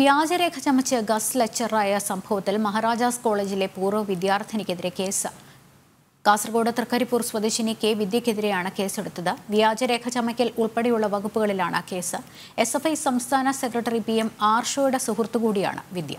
വ്യാജരേഖ ചമച്ച് ഗസ് ലെക്ചറായ സംഭവത്തിൽ മഹാരാജാസ് കോളേജിലെ പൂർവ്വ വിദ്യാർത്ഥിനിക്കെതിരെ കേസ് കാസർഗോഡ് തൃക്കരിപ്പൂർ സ്വദേശിനി കെ വിദ്യക്കെതിരെയാണ് കേസെടുത്തത് വ്യാജരേഖ ചമയ്ക്കൽ ഉൾപ്പെടെയുള്ള വകുപ്പുകളിലാണ് കേസ് എസ് സംസ്ഥാന സെക്രട്ടറി പി എം ആർഷോയുടെ സുഹൃത്തുകൂടിയാണ് കൂടിയാണ് വിദ്യ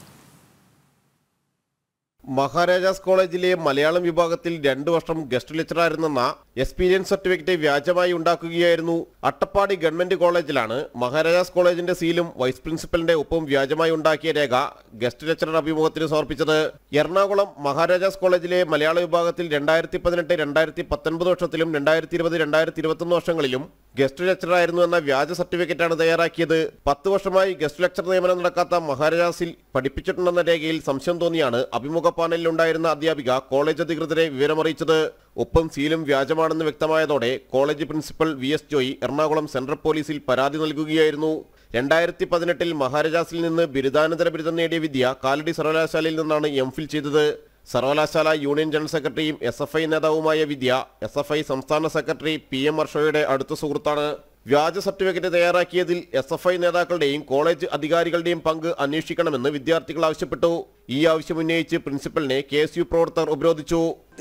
മഹാരാജാസ് കോളേജിലെ മലയാളം വിഭാഗത്തിൽ രണ്ടു വർഷം ഗസ്റ്റ് ആയിരുന്ന എക്സ്പീരിയൻസ് സർട്ടിഫിക്കറ്റ് വ്യാജമായി ഉണ്ടാക്കുകയായിരുന്നു അട്ടപ്പാടി ഗവൺമെന്റ് കോളേജിലാണ് മഹാരാജാസ് കോളേജിന്റെ സീലും വൈസ് പ്രിൻസിപ്പലിന്റെ ഒപ്പം വ്യാജമായി ഉണ്ടാക്കിയ രേഖ ഗസ്റ്റ് ലെക്ചറർ അഭിമുഖത്തിന് സമർപ്പിച്ചത് എറണാകുളം മഹാരാജാസ് കോളേജിലെ മലയാള വിഭാഗത്തിൽ രണ്ടായിരത്തി പതിനെട്ട് രണ്ടായിരത്തി പത്തൊൻപത് വർഷത്തിലും രണ്ടായിരത്തി ഇരുപത് രണ്ടായിരത്തി ഇരുപത്തൊന്ന് വർഷങ്ങളിലും ഗസ്റ്റ് ആയിരുന്നു എന്ന വ്യാജ സർട്ടിഫിക്കറ്റാണ് തയ്യാറാക്കിയത് പത്ത് വർഷമായി ഗസ്റ്റ് ലെക്ചർ നിയമനം നടക്കാത്ത മഹാരാജാസിൽ പഠിപ്പിച്ചിട്ടുണ്ടെന്ന രേഖയിൽ സംശയം തോന്നിയാണ് അഭിമുഖം പാനലിലുണ്ടായിരുന്ന അധ്യാപിക കോളേജ് അധികൃതരെ വിവരമറിയിച്ചത് ഒപ്പം സീലും വ്യാജമാണെന്ന് വ്യക്തമായതോടെ college principal V S Joy Ernakulam central പോലീസിൽ പരാതി നൽകുകയായിരുന്നു രണ്ടായിരത്തി പതിനെട്ടിൽ മഹാരാജാസിൽ നിന്ന് ബിരുദാനന്തര ബിരുദം നേടിയ വിദ്യ കാലടി സർവകലാശാലയിൽ നിന്നാണ് എം ഫിൽ ചെയ്തത് സർവകലാശാല യൂണിയൻ ജനറൽ സെക്രട്ടറിയും എസ് നേതാവുമായ വിദ്യ എസ് സംസ്ഥാന സെക്രട്ടറി പി എം അടുത്ത സുഹൃത്താണ് വ്യാജ സർട്ടിഫിക്കറ്റ് തയ്യാറാക്കിയതിൽ എസ് എഫ് ഐ നേതാക്കളുടെയും കോളേജ് അധികാരികളുടെയും പങ്ക് അന്വേഷിക്കണമെന്ന് വിദ്യാർത്ഥികൾ ആവശ്യപ്പെട്ടു ഈ ആവശ്യം ഉന്നയിച്ച് പ്രിൻസിപ്പലിനെ കെ എസ് യു പ്രവർത്തകർ ഉപരോധിച്ചു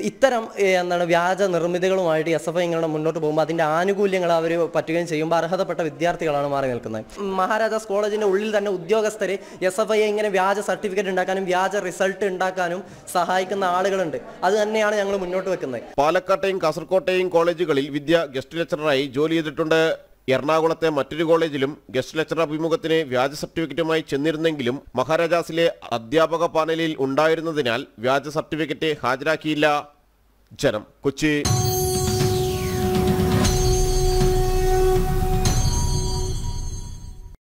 ഇത്തരം എന്താണ് വ്യാജ നിർമ്മിതികളുമായിട്ട് എസ് എഫ് ഐ ഇങ്ങനെ മുന്നോട്ട് പോകുമ്പോൾ അതിന്റെ ആനുകൂല്യങ്ങൾ അവർ പറ്റുകയും ചെയ്യുമ്പോൾ അർഹതപ്പെട്ട വിദ്യാർത്ഥികളാണ് മാറി നിൽക്കുന്നത് മഹാരാജാസ് കോളേജിന്റെ ഉള്ളിൽ തന്നെ ഉദ്യോഗസ്ഥരെ എസ് എഫ് ഐ ഇങ്ങനെ വ്യാജ സർട്ടിഫിക്കറ്റ് ഉണ്ടാക്കാനും വ്യാജ റിസൾട്ട് ഉണ്ടാക്കാനും സഹായിക്കുന്ന ആളുകളുണ്ട് അത് തന്നെയാണ് ഞങ്ങൾ മുന്നോട്ട് വെക്കുന്നത് പാലക്കാട്ടെയും കാസർകോട്ടെയും കോളേജുകളിൽ വിദ്യ ഗസ്റ്റ് ലെക്ചററായി ജോലി ചെയ്തിട്ടുണ്ട് എറണാകുളത്തെ മറ്റൊരു കോളേജിലും ഗസ്റ്റ് ലെക്ചർ അഭിമുഖത്തിന് വ്യാജ സർട്ടിഫിക്കറ്റുമായി ചെന്നിരുന്നെങ്കിലും മഹാരാജാസിലെ അധ്യാപക പാനലിൽ ഉണ്ടായിരുന്നതിനാൽ വ്യാജ സർട്ടിഫിക്കറ്റ് ഹാജരാക്കിയില്ല ജനം കൊച്ചി